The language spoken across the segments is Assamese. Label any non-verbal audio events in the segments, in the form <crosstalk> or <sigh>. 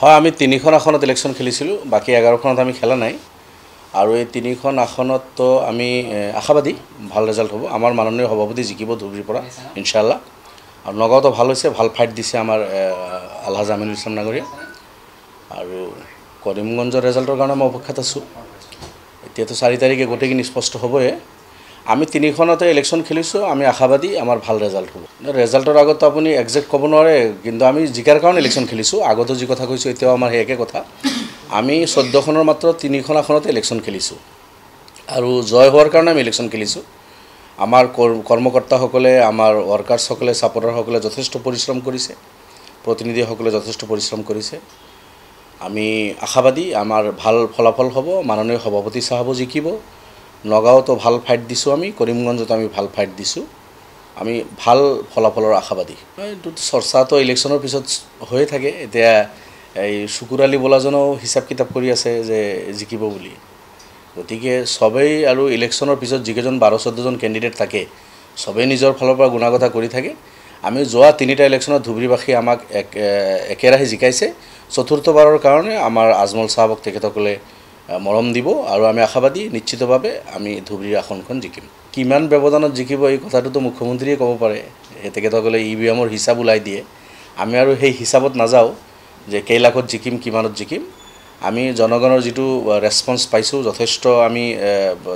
হয় আমি তিনিখন আসনত ইলেকশ্যন খেলিছিলোঁ বাকী এঘাৰখনত আমি খেলা নাই আৰু এই তিনিখন আসনততো আমি আশাবাদী ভাল ৰেজাল্ট হ'ব আমাৰ মাননীয় সভাপতি জিকিব ধুবুৰীৰ পৰা ইনশাল্লাহ আৰু নগাঁওতো ভাল হৈছে ভাল ফাইট দিছে আমাৰ আলহাজ আমিনুল ইছলাম নাগৰীয়া আৰু কৰিমগঞ্জৰ ৰেজাল্টৰ কাৰণে মই অপেক্ষাত আছোঁ এতিয়াতো চাৰি তাৰিখে গোটেইখিনি স্পষ্ট হ'বই আমি তিনিখনতে ইলেকশ্যন খেলিছোঁ আমি আশাবাদী আমাৰ ভাল ৰেজাল্ট হ'ব ৰেজাল্টৰ আগততো আপুনি একজেক্ট ক'ব নোৱাৰে কিন্তু আমি জিকাৰ কাৰণে ইলেকশ্যন খেলিছোঁ আগতেও যি কথা কৈছোঁ এতিয়াও আমাৰ সেই একে কথা আমি চৈধ্যখনৰ মাত্ৰ তিনিখন আসনতে ইলেকশ্যন খেলিছোঁ আৰু জয় হোৱাৰ কাৰণে আমি ইলেকশ্যন খেলিছোঁ আমাৰ কৰ্মকৰ্তাসকলে আমাৰ ৱৰ্কাৰ্ছসকলে ছাপৰ্টাৰসকলে যথেষ্ট পৰিশ্ৰম কৰিছে প্ৰতিনিধিসকলে যথেষ্ট পৰিশ্ৰম কৰিছে আমি আশাবাদী আমাৰ ভাল ফলাফল হ'ব মাননীয় সভাপতি চাহাবো জিকিব নগাঁৱতো ভাল ফাইট দিছোঁ আমি কৰিমগঞ্জতো আমি ভাল ফাইট দিছোঁ আমি ভাল ফলাফলৰ আশাবাদী এইটো চৰ্চাটো ইলেকশ্যনৰ পিছত হৈয়ে থাকে এতিয়া এই চুকুৰালী বোলাজনেও হিচাপ কিতাপ কৰি আছে যে জিকিব বুলি গতিকে চবেই আৰু ইলেকশ্যনৰ পিছত যিকেইজন বাৰ চৈধ্যজন কেণ্ডিডেট থাকে চবেই নিজৰ ফালৰ পৰা গুণাগতা কৰি থাকে আমি যোৱা তিনিটা ইলেকশ্যনত ধুবুৰীবাসী আমাক এক একেৰাহে জিকাইছে চতুৰ্থবাৰৰ কাৰণে আমাৰ আজমল চাহাবক তেখেতসকলে মৰম দিব আৰু আমি আশাবাদী নিশ্চিতভাৱে আমি ধুবুৰীৰ আসনখন জিকিম কিমান ব্যৱধানত জিকিব এই কথাটোতো মুখ্যমন্ত্ৰীয়ে ক'ব পাৰে সেই তেখেতসকলে ই ভি এমৰ হিচাপ ওলাই দিয়ে আমি আৰু সেই হিচাপত নাযাওঁ যে কেইলাখত জিকিম কিমানত জিকিম আমি জনগণৰ যিটো ৰেচপন্স পাইছোঁ যথেষ্ট আমি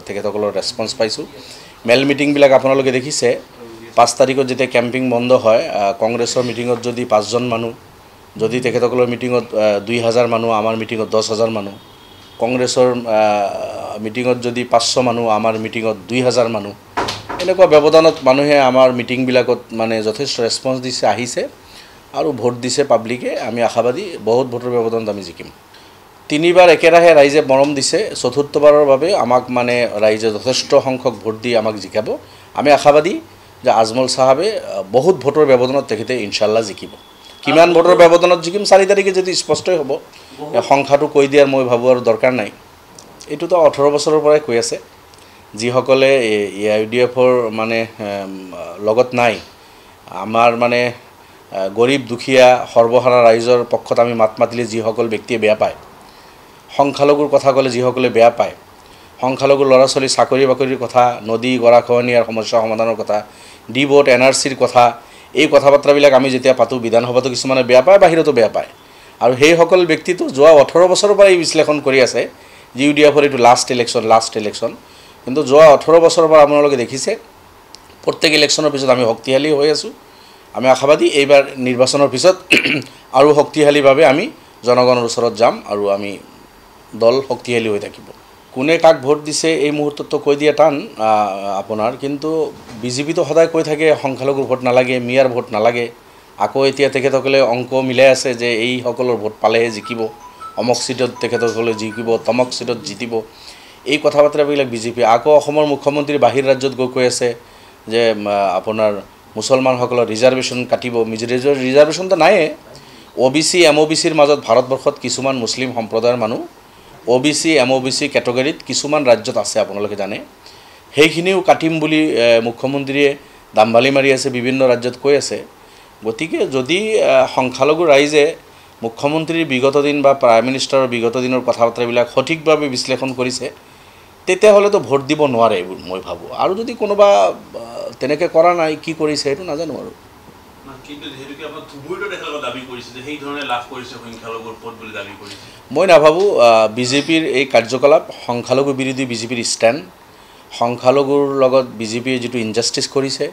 তেখেতসকলৰ ৰেচপন্স পাইছোঁ মেল মিটিংবিলাক আপোনালোকে দেখিছে পাঁচ তাৰিখত যেতিয়া কেম্পিং বন্ধ হয় কংগ্ৰেছৰ মিটিঙত যদি পাঁচজন মানুহ যদি তেখেতসকলৰ মিটিঙত দুই হাজাৰ মানুহ আমাৰ মিটিঙত দহ হাজাৰ মানুহ কংগ্ৰেছৰ মিটিঙত যদি পাঁচশ মানুহ আমাৰ মিটিঙত দুই হাজাৰ মানুহ এনেকুৱা ব্যৱধানত মানুহে আমাৰ মিটিংবিলাকত মানে যথেষ্ট ৰেচপন্স দিছে আহিছে আৰু ভোট দিছে পাব্লিকে আমি আশাবাদী বহুত ভোটৰ ব্যৱধানত আমি জিকিম তিনিবাৰ একেৰাহে ৰাইজে মৰম দিছে চতুৰ্থবাৰৰ বাবে আমাক মানে ৰাইজে যথেষ্ট সংখ্যক ভোট দি আমাক জিকাব আমি আশাবাদী যে আজমল চাহাবে বহুত ভোটৰ ব্যৱধানত তেখেতে ইনশ্বাল্লাহ জিকিব কিমান ভোটৰ ব্যৱধানত জিকিম চাৰি তাৰিখে যদি স্পষ্টই হ'ব সংখ্যাটো কৈ দিয়াৰ মই ভাবোঁ আৰু দৰকাৰ নাই এইটোতো ওঠৰ বছৰৰ পৰাই কৈ আছে যিসকলে এ আই ডি এফৰ মানে লগত নাই আমাৰ মানে গৰীব দুখীয়া সৰ্বসাধাৰণ ৰাইজৰ পক্ষত আমি মাত মাতিলে যিসকল ব্যক্তিয়ে বেয়া পায় সংখ্যালঘুৰ কথা ক'লে যিসকলে বেয়া পায় সংখ্যালঘু ল'ৰা ছোৱালী চাকৰি বাকৰিৰ কথা নদী গৰাখহনীয়াৰ সমস্যা সমাধানৰ কথা ডি ব'ৰ্ড এন আৰ চিৰ কথা এই কথা বাৰ্তাবিলাক আমি যেতিয়া পাতোঁ বিধানসভাতো কিছুমানে বেয়া পায় বাহিৰতো বেয়া পায় আৰু সেইসকল ব্যক্তিটো যোৱা ওঠৰ বছৰৰ পৰা এই বিশ্লেষণ কৰি আছে ইউ ডি এফৰ এইটো লাষ্ট ইলেকশ্যন লাষ্ট ইলেকশ্যন কিন্তু যোৱা ওঠৰ বছৰৰ পৰা আপোনালোকে দেখিছে প্ৰত্যেক ইলেকশ্যনৰ পিছত আমি শক্তিশালী হৈ আছোঁ আমি আশাবাদী এইবাৰ নিৰ্বাচনৰ পিছত <clears throat> আৰু শক্তিশালীভাৱে আমি জনগণৰ ওচৰত যাম আৰু আমি দল শক্তিশালী হৈ থাকিব কোনে কাক ভোট দিছে এই মুহূৰ্ততো কৈ দিয়া টান আপোনাৰ কিন্তু বিজেপিটো সদায় কৈ থাকে সংখ্যালঘু ভোট নালাগে মিয়াৰ ভোট নালাগে আকৌ এতিয়া তেখেতসকলে অংক মিলাই আছে যে এইসকলৰ ভোট পালেহে জিকিব অমক চিটত তেখেতসকলে জিকিব তমক চিটত জিতিব এই কথা বতৰাবিলাক বিজেপি আকৌ অসমৰ মুখ্যমন্ত্ৰী বাহিৰ ৰাজ্যত গৈ কৈ আছে যে আপোনাৰ মুছলমানসকলৰ ৰিজাৰ্ভেশ্যন কাটিব ৰিজাৰ্ভেশ্যনটো নায়ে O' B C M O' B চিৰ মাজত ভাৰতবৰ্ষত কিছুমান মুছলিম সম্প্ৰদায়ৰ মানুহ O' B C M O' B C কেটেগৰীত কিছুমান ৰাজ্যত আছে আপোনালোকে জানে সেইখিনিও কাটিম বুলি মুখ্যমন্ত্ৰীয়ে দাম্বালি মাৰি আছে বিভিন্ন ৰাজ্যত কৈ আছে গতিকে যদি সংখ্যালঘু ৰাইজে মুখ্যমন্ত্ৰীৰ বিগত দিন বা প্ৰাইম মিনিষ্টাৰৰ বিগত দিনৰ কথা বতৰাবিলাক সঠিকভাৱে বিশ্লেষণ কৰিছে তেতিয়াহ'লেতো ভোট দিব নোৱাৰে এইবোৰ মই ভাবোঁ আৰু যদি কোনোবা তেনেকৈ কৰা নাই কি কৰিছে সেইটো নাজানো আৰু মই নাভাবোঁ বিজেপিৰ এই কাৰ্যকলাপ সংখ্যালঘু বিৰোধী বিজেপিৰ ষ্টেণ্ড সংখ্যালঘুৰ লগত বিজেপিয়ে যিটো ইনজাষ্টিছ কৰিছে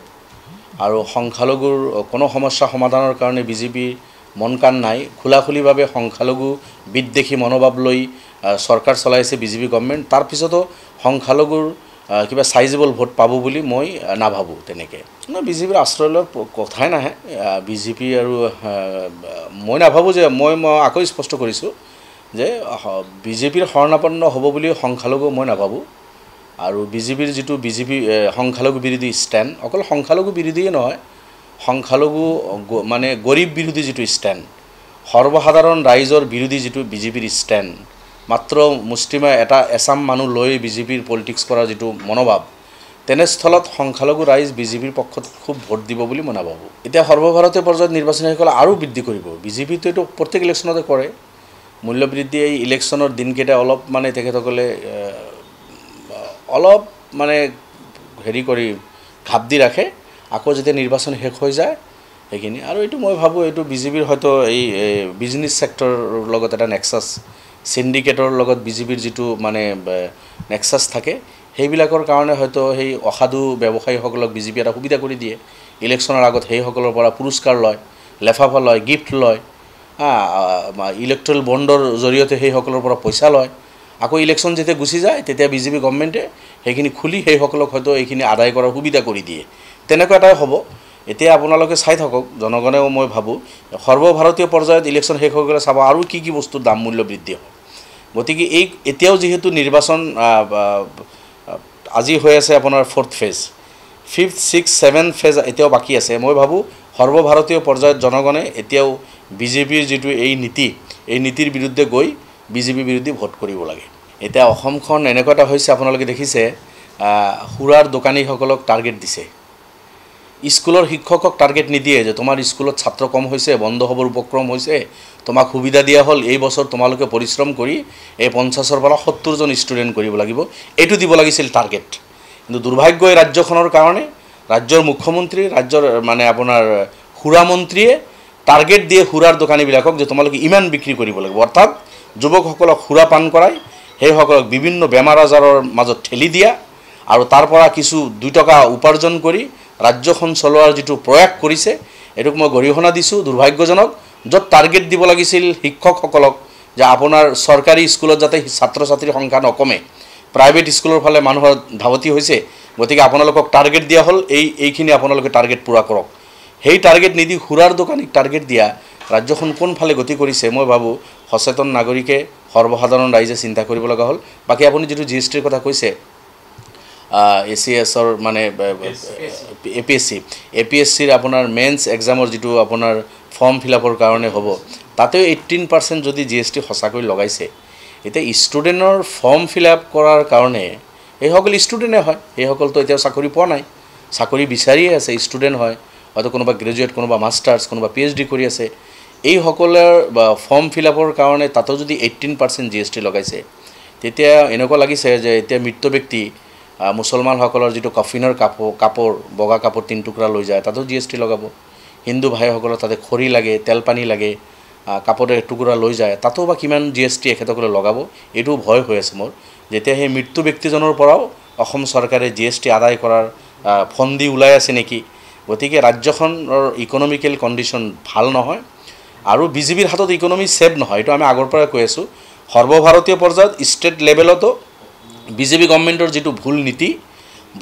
আৰু সংখ্যালঘুৰ কোনো সমস্যা সমাধানৰ কাৰণে বিজেপিৰ মন কাণ নাই খোলাখুলিভাৱে সংখ্যালঘু বিদ্বেষী মনোভাৱ লৈ চৰকাৰ চলাইছে বিজেপি গভমেণ্ট তাৰপিছতো সংখ্যালঘুৰ কিবা চাইজেবল ভোট পাব বুলি মই নাভাবোঁ তেনেকৈ মানে বিজেপিৰ আশ্ৰয় লোৱাৰ কথাই নাহে বিজেপি আৰু মই নাভাবোঁ যে মই মই আকৌ স্পষ্ট কৰিছোঁ যে বিজেপিৰ শৰণাপন্ন হ'ব বুলি সংখ্যালঘু মই নাভাবোঁ আৰু বিজেপিৰ যিটো বিজেপি সংখ্যালঘু বিৰোধী ষ্টেণ্ড অকল সংখ্যালঘু বিৰোধীয়ে নহয় সংখ্যালঘু মানে গৰীব বিৰোধী যিটো ষ্টেণ্ড সৰ্বসাধাৰণ ৰাইজৰ বিৰোধী যিটো বিজেপিৰ ষ্টেণ্ড মাত্ৰ মুছলিমে এটা এছাম মানুহ লৈ বিজেপিৰ পলিটিক্স কৰাৰ যিটো মনোভাৱ তেনেস্থলত সংখ্যালঘু ৰাইজ বিজেপিৰ পক্ষত খুব ভোট দিব বুলি মই নাভাবোঁ এতিয়া সৰ্বভাৰতীয় পৰ্যায়ত নিৰ্বাচনীসকলে আৰু বৃদ্ধি কৰিব এইটো প্ৰত্যেক ইলেকশ্যনতে কৰে মূল্যবৃদ্ধি এই ইলেকশ্যনৰ দিনকেইটা অলপ মানে তেখেতসকলে অলপ মানে হেৰি কৰি ঘাপ দি ৰাখে আকৌ যেতিয়া নিৰ্বাচন শেষ হৈ যায় সেইখিনি আৰু এইটো মই ভাবোঁ এইটো বিজেপিৰ হয়তো এই বিজনেছ চেক্টৰৰ লগত এটা নেক্সাছ চিণ্ডিকেটৰ লগত বিজেপিৰ যিটো মানে নেক্সাছ থাকে সেইবিলাকৰ কাৰণে হয়তো সেই অসাধু ব্যৱসায়ীসকলক বিজেপিয়ে এটা সুবিধা কৰি দিয়ে ইলেকশ্যনৰ আগত সেইসকলৰ পৰা পুৰস্কাৰ লয় লেফাফা লয় গিফ্ট লয় ইলেক্ট্ৰেল বণ্ডৰ জৰিয়তে সেইসকলৰ পৰা পইচা লয় আকৌ ইলেকশ্যন যেতিয়া গুচি যায় তেতিয়া বিজেপি গভমেণ্টে সেইখিনি খুলি সেইসকলক হয়তো এইখিনি আদায় কৰাৰ সুবিধা কৰি দিয়ে তেনেকুৱা এটাই হ'ব এতিয়া আপোনালোকে চাই থাকক জনগণেও মই ভাবোঁ সৰ্বভাৰতীয় পৰ্যায়ত ইলেকশ্যন শেষ হৈ গ'লে চাব আৰু কি কি বস্তুৰ দাম মূল্য বৃদ্ধি হ'ব গতিকে এই এতিয়াও যিহেতু নিৰ্বাচন আজি হৈ আছে আপোনাৰ fourth phase fifth six seven phase এতিয়াও বাকী আছে মই ভাবোঁ সৰ্বভাৰতীয় পৰ্যায়ত জনগণে এতিয়াও বিজেপিৰ যিটো এই নীতি এই নীতিৰ বিৰুদ্ধে গৈ বিজেপি বিৰোধী ভোট কৰিব লাগে এতিয়া অসমখন এনেকুৱা এটা হৈছে আপোনালোকে দেখিছে সুৰাৰ দোকানীসকলক টাৰ্গেট দিছে স্কুলৰ শিক্ষকক টাৰ্গেট নিদিয়ে যে তোমাৰ স্কুলত ছাত্ৰ কম হৈছে বন্ধ হ'বৰ উপক্ৰম হৈছে তোমাক সুবিধা দিয়া হ'ল এই বছৰ তোমালোকে পৰিশ্ৰম কৰি এই পঞ্চাছৰ পৰা সত্তৰজন ষ্টুডেণ্ট কৰিব লাগিব এইটো দিব লাগিছিল টাৰ্গেট কিন্তু দুৰ্ভাগ্য এই ৰাজ্যখনৰ কাৰণে ৰাজ্যৰ মুখ্যমন্ত্ৰী ৰাজ্যৰ মানে আপোনাৰ সুৰামন্ত্ৰীয়ে টাৰ্গেট দিয়ে সুৰাৰ দোকানীবিলাকক যে তোমালোকে ইমান বিক্ৰী কৰিব লাগিব অৰ্থাৎ যুৱকসকলক সুৰা পান কৰাই সেইসকলক বিভিন্ন বেমাৰ আজাৰৰ মাজত ঠেলি দিয়া আৰু তাৰ পৰা কিছু দুই টকা উপাৰ্জন কৰি ৰাজ্যখন চলোৱাৰ যিটো প্ৰয়াস কৰিছে এইটোক মই গৰিহণা দিছোঁ দুৰ্ভাগ্যজনক য'ত টাৰ্গেট দিব লাগিছিল শিক্ষকসকলক যে আপোনাৰ চৰকাৰী স্কুলত যাতে ছাত্ৰ ছাত্ৰীৰ সংখ্যা নকমে প্ৰাইভেট স্কুলৰ ফালে মানুহৰ ধাৱতি হৈছে গতিকে আপোনালোকক টাৰ্গেট দিয়া হ'ল এই এইখিনি আপোনালোকে টাৰ্গেট পূৰা কৰক সেই টাৰ্গেট নিদি সুৰাৰ দোকানীক টাৰ্গেট দিয়া ৰাজ্যখন কোনফালে গতি কৰিছে মই ভাবোঁ সচেতন নাগৰিকে সৰ্বসাধাৰণ ৰাইজে চিন্তা কৰিব লগা হ'ল বাকী আপুনি যিটো জি এছ টিৰ কথা কৈছে এ চি এছৰ মানে A P S C A P S চিৰ আপোনাৰ মেইনছ এক্সামৰ যিটো আপোনাৰ ফৰ্ম ফিলআপৰ কাৰণে হ'ব তাতেও এইট্টিন পাৰ্চেণ্ট যদি জি এছ টি সঁচাকৈ লগাইছে এতিয়া ষ্টুডেণ্টৰ ফৰ্ম ফিল আপ কৰাৰ কাৰণে এইসকল ষ্টুডেণ্টে হয় সেইসকলতো এতিয়াও চাকৰি পোৱা নাই চাকৰি বিচাৰিয়ে আছে ষ্টুডেণ্ট হয় হয়তো কোনোবা গ্ৰেজুৱেট কোনোবা মাষ্টাৰ্ছ কোনোবা পি এইচ ডি কৰি আছে এইসকলৰ ফৰ্ম ফিল কাৰণে তাতো যদি eighteen percent G S T লগাইছে তেতিয়া এনেকুৱা লাগিছে যে এতিয়া মৃত ব্যক্তি মুছলমানসকলৰ যিটো কফিনৰ কাপোৰ কাপোৰ বগা কাপোৰ তিনি টুকুৰা লৈ যায় তাতো জি এছ টি লগাব হিন্দু ভাইসকলৰ তাতে খৰি লাগে তেল পানী লাগে কাপোৰ এটুকুৰা লৈ যায় তাতো বা কিমান জি এছ টি এখেতসকলে লগাব এইটো ভয় হৈ আছে মোৰ যেতিয়া সেই মৃত্যু ব্যক্তিজনৰ পৰাও অসম চৰকাৰে জি এছ টি আদায় কৰাৰ ফণ্ডি ওলাই আছে নেকি গতিকে ৰাজ্যখনৰ ইকনমিকেল কণ্ডিশ্যন ভাল নহয় আৰু বিজেপিৰ হাতত ইকনমি ছেভ নহয় এইটো আমি আগৰ পৰাই কৈ আছোঁ সৰ্বভাৰতীয় পৰ্যায়ত ষ্টেট লেভেলতো বিজেপি গভমেণ্টৰ যিটো ভুল নীতি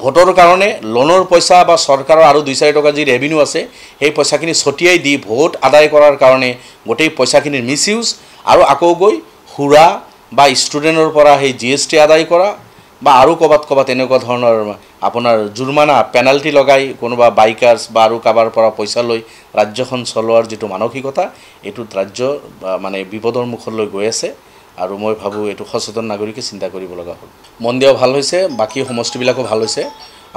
ভোটৰ কাৰণে লোনৰ পইচা বা চৰকাৰৰ আৰু দুই চাৰি টকা যি ৰেভিনিউ আছে সেই পইচাখিনি ছটিয়াই দি ভোট আদায় কৰাৰ কাৰণে গোটেই পইচাখিনিৰ মিছ ইউজ আৰু আকৌ গৈ সুৰা বা ষ্টুডেণ্টৰ পৰা সেই জি এছ টি আদায় কৰা বা আৰু ক'ৰবাত ক'ৰবাত এনেকুৱা ধৰণৰ আপোনাৰ জুৰ্মানা পেনাল্টি লগাই কোনোবা বাইকাৰ্ছ বা আৰু কাৰোবাৰ পৰা পইচা লৈ ৰাজ্যখন চলোৱাৰ যিটো মানসিকতা এইটোত ৰাজ্য মানে বিপদৰ মুখলৈ গৈ আছে আৰু মই ভাবোঁ এইটো সচেতন নাগৰিকে চিন্তা কৰিব লগা হ'ল মন্দিৰ ভাল হৈছে বাকী সমষ্টিবিলাকো ভাল হৈছে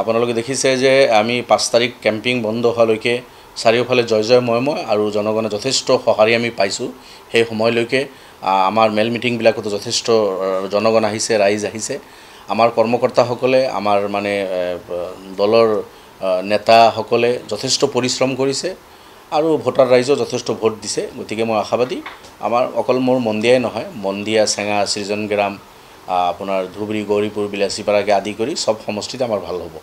আপোনালোকে দেখিছে যে আমি পাঁচ তাৰিখ কেম্পিং বন্ধ হোৱালৈকে চাৰিওফালে জয় জয় মই মই আৰু জনগণে যথেষ্ট সঁহাৰি আমি পাইছোঁ সেই সময়লৈকে আমাৰ মেল মিটিংবিলাকতো যথেষ্ট জনগণ আহিছে ৰাইজ আহিছে আমাৰ কৰ্মকৰ্তাসকলে আমাৰ মানে দলৰ নেতাসকলে যথেষ্ট পৰিশ্ৰম কৰিছে আৰু ভোটাৰ ৰাইজেও যথেষ্ট ভোট দিছে গতিকে মই আশাবাদী আমাৰ অকল মোৰ মন্দিয়াই নহয় মন্দিয়া চেঙা সৃজনগ্ৰাম আপোনাৰ ধুবুৰী গৌৰীপুৰ বিলাচীপাৰাকে আদি কৰি চব সমষ্টিতে আমাৰ ভাল হ'ব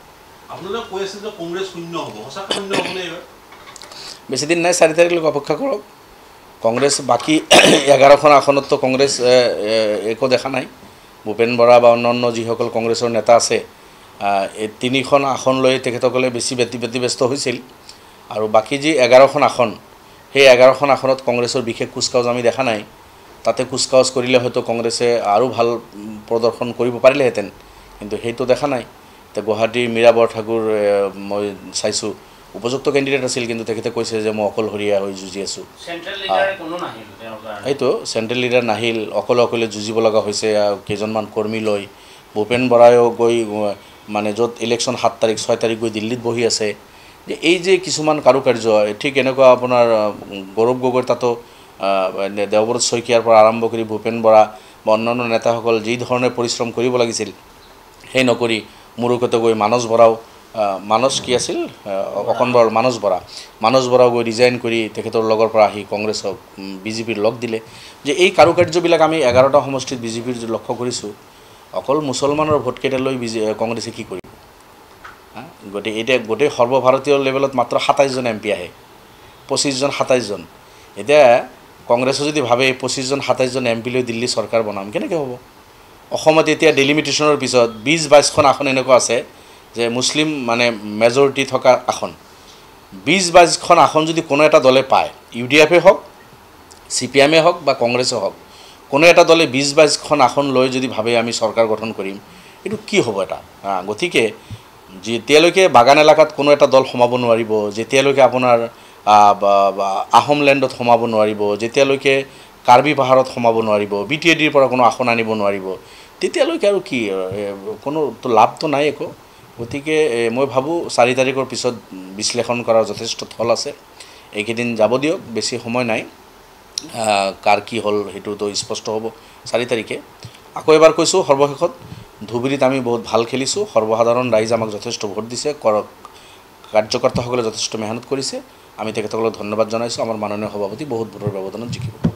বেছিদিন নাই চাৰি তাৰিখলৈকে অপেক্ষা কৰক কংগ্ৰেছ বাকী এঘাৰখন আসনততো কংগ্ৰেছ একো দেখা নাই ভূপেন বৰা বা অন্যান্য যিসকল কংগ্ৰেছৰ নেতা আছে এই তিনিখন আসন লৈ তেখেতসকলে বেছি ব্যতি ব্যতি হৈছিল আৰু বাকী যি এঘাৰখন আসন সেই এঘাৰখন আসনত কংগ্ৰেছৰ বিশেষ কুচকাউজ আমি দেখা নাই তাতে কুচকাউজ কৰিলে হয়তো কংগ্ৰেছে আৰু ভাল প্ৰদৰ্শন কৰিব পাৰিলেহেঁতেন কিন্তু সেইটো দেখা নাই এতিয়া গুৱাহাটীৰ মীৰা বৰঠাকুৰ মই চাইছোঁ উপযুক্ত কেণ্ডিডেট আছিল কিন্তু তেখেতে কৈছে যে মই অকলশৰীয়া হৈ যুঁজি আছো সেইটো চেণ্ট্ৰেল লিডাৰ নাহিল অকলে অকলে যুঁজিব লগা হৈছে কেইজনমান কৰ্মী লৈ ভূপেন বৰায়ো গৈ মানে য'ত ইলেকশ্যন সাত তাৰিখ ছয় তাৰিখ গৈ দিল্লীত বহি আছে যে এই যে কিছুমান কাৰুকাৰ্য ঠিক এনেকুৱা আপোনাৰ গৌৰৱ গগৈ তাতো দেৱব্ৰত শইকীয়াৰ পৰা আৰম্ভ কৰি ভূপেন বৰা বা অন্যান্য নেতাসকল যি ধৰণে পৰিশ্ৰম কৰিব লাগিছিল সেই নকৰি মোৰ গৈ মানস বৰাও মানস কি আছিল অকণ বৰ মানস বৰা মানস বৰাও গৈ ৰিজাইন কৰি তেখেতৰ লগৰ পৰা আহি কংগ্ৰেছক বিজেপিৰ লগ দিলে যে এই কাৰুকাৰ্যবিলাক আমি এঘাৰটা সমষ্টিত বিজেপিৰ লক্ষ্য কৰিছোঁ অকল মুছলমানৰ ভোটকেইটালৈ বিজে কংগ্ৰেছে কি কৰিব গতিকে এতিয়া গোটেই সৰ্বভাৰতীয় লেভেলত মাত্ৰ সাতাইছজন এম পি আহে পঁচিছজন সাতাইছজন এতিয়া কংগ্ৰেছে যদি ভাবে পঁচিছজন সাতাইছজন এম পি লৈ দিল্লী চৰকাৰ বনাম কেনেকৈ হ'ব অসমত এতিয়া ডেলিমিটেশ্যনৰ পিছত বিছ বাইছখন আসন এনেকুৱা আছে যে মুছলিম মানে মেজৰিটি থকা আসন বিছ বাইছখন আসন যদি কোনো এটা দলে পায় ইউ ডি এফে হওক চি পি এমে হওক বা কংগ্ৰেছে হওক কোনো এটা দলে বিছ বাইছখন আসন লৈ যদি ভাবে আমি চৰকাৰ গঠন কৰিম এইটো কি হ'ব এটা গতিকে যেতিয়ালৈকে বাগান এলেকাত কোনো এটা দল সোমাব নোৱাৰিব যেতিয়ালৈকে আপোনাৰ আহোম লেণ্ডত সোমাব নোৱাৰিব যেতিয়ালৈকে কাৰ্বি পাহাৰত সোমাব নোৱাৰিব বি টি এ ডিৰ পৰা কোনো আসন আনিব নোৱাৰিব তেতিয়ালৈকে আৰু কি কোনো লাভটো নাই একো গতিকে মই ভাবোঁ চাৰি তাৰিখৰ পিছত বিশ্লেষণ কৰাৰ যথেষ্ট থল আছে এইকেইদিন যাব দিয়ক বেছি সময় নাই কাৰ কি হ'ল সেইটোতো স্পষ্ট হ'ব চাৰি তাৰিখে আকৌ এবাৰ কৈছোঁ সৰ্বশেষত ধুবুৰীত আমি বহুত ভাল খেলিছোঁ সৰ্বসাধাৰণ ৰাইজ আমাক যথেষ্ট ভোট দিছে কৰক কাৰ্যকৰ্তাসকলে যথেষ্ট মেহনত কৰিছে আমি তেখেতসকলক ধন্যবাদ জনাইছোঁ আমাৰ মাননীয় সভাপতি বহুত ভোটৰ ব্যৱধানত জিকিব